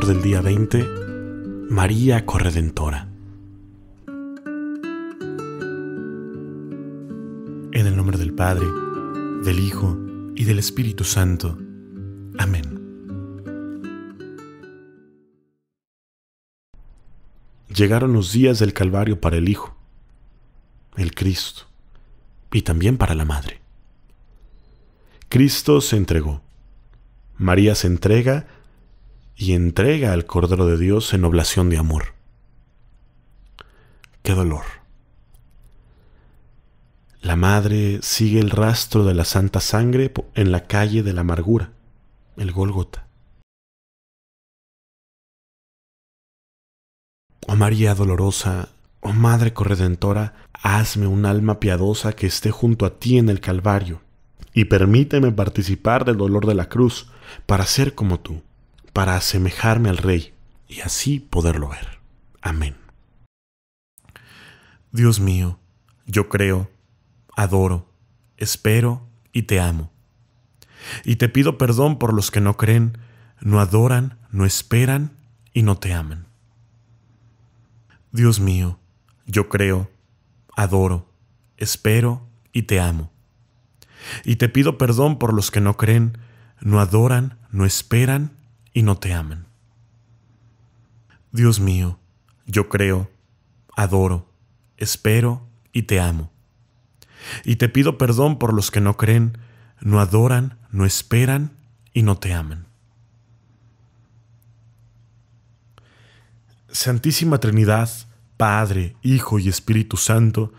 del día 20, María Corredentora. En el nombre del Padre, del Hijo y del Espíritu Santo. Amén. Llegaron los días del Calvario para el Hijo, el Cristo, y también para la Madre. Cristo se entregó. María se entrega y entrega al Cordero de Dios en oblación de amor. ¡Qué dolor! La madre sigue el rastro de la Santa Sangre en la calle de la amargura, el Golgota. Oh María dolorosa, oh Madre corredentora, hazme un alma piadosa que esté junto a ti en el Calvario, y permíteme participar del dolor de la cruz para ser como tú para asemejarme al Rey y así poderlo ver. Amén. Dios mío, yo creo, adoro, espero y te amo. Y te pido perdón por los que no creen, no adoran, no esperan y no te aman. Dios mío, yo creo, adoro, espero y te amo. Y te pido perdón por los que no creen, no adoran, no esperan y no te aman. Dios mío, yo creo, adoro, espero y te amo. Y te pido perdón por los que no creen, no adoran, no esperan y no te aman. Santísima Trinidad, Padre, Hijo y Espíritu Santo,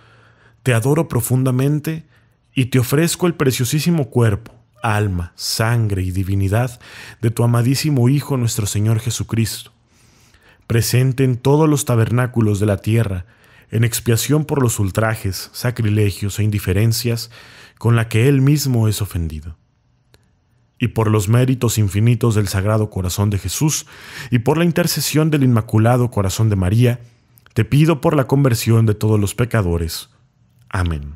te adoro profundamente y te ofrezco el preciosísimo cuerpo, alma, sangre y divinidad de tu amadísimo Hijo nuestro Señor Jesucristo, presente en todos los tabernáculos de la tierra, en expiación por los ultrajes, sacrilegios e indiferencias con la que Él mismo es ofendido. Y por los méritos infinitos del Sagrado Corazón de Jesús, y por la intercesión del Inmaculado Corazón de María, te pido por la conversión de todos los pecadores. Amén.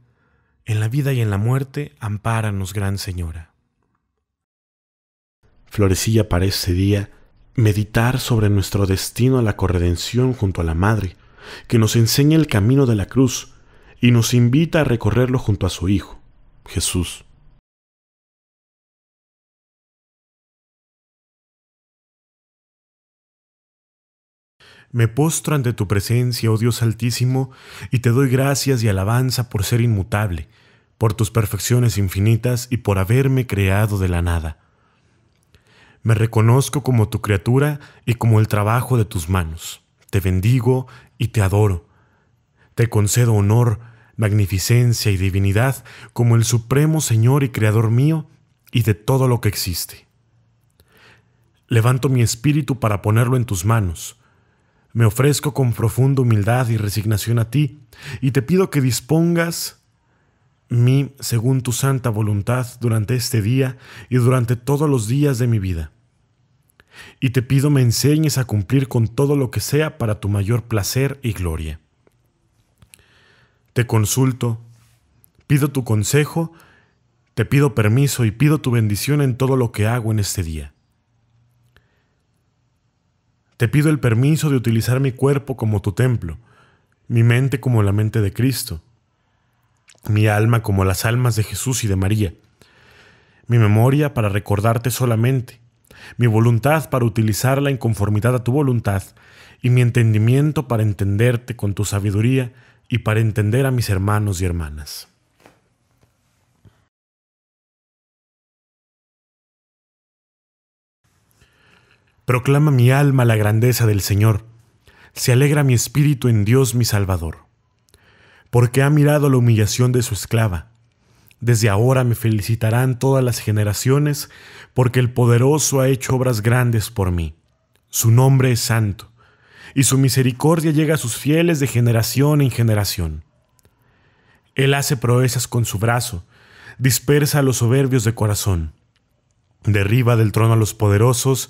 en la vida y en la muerte, ampáranos, Gran Señora. Florecilla, para ese día meditar sobre nuestro destino a la corredención junto a la Madre, que nos enseña el camino de la cruz y nos invita a recorrerlo junto a su Hijo, Jesús. Me postro ante tu presencia, oh Dios Altísimo, y te doy gracias y alabanza por ser inmutable, por tus perfecciones infinitas y por haberme creado de la nada. Me reconozco como tu criatura y como el trabajo de tus manos. Te bendigo y te adoro. Te concedo honor, magnificencia y divinidad como el Supremo Señor y Creador mío y de todo lo que existe. Levanto mi espíritu para ponerlo en tus manos me ofrezco con profunda humildad y resignación a ti, y te pido que dispongas mí según tu santa voluntad durante este día y durante todos los días de mi vida. Y te pido me enseñes a cumplir con todo lo que sea para tu mayor placer y gloria. Te consulto, pido tu consejo, te pido permiso y pido tu bendición en todo lo que hago en este día. Te pido el permiso de utilizar mi cuerpo como tu templo, mi mente como la mente de Cristo, mi alma como las almas de Jesús y de María, mi memoria para recordarte solamente, mi voluntad para utilizarla en conformidad a tu voluntad, y mi entendimiento para entenderte con tu sabiduría y para entender a mis hermanos y hermanas. Proclama mi alma la grandeza del Señor. Se alegra mi espíritu en Dios mi Salvador. Porque ha mirado la humillación de su esclava. Desde ahora me felicitarán todas las generaciones, porque el poderoso ha hecho obras grandes por mí. Su nombre es santo, y su misericordia llega a sus fieles de generación en generación. Él hace proezas con su brazo, dispersa a los soberbios de corazón, derriba del trono a los poderosos,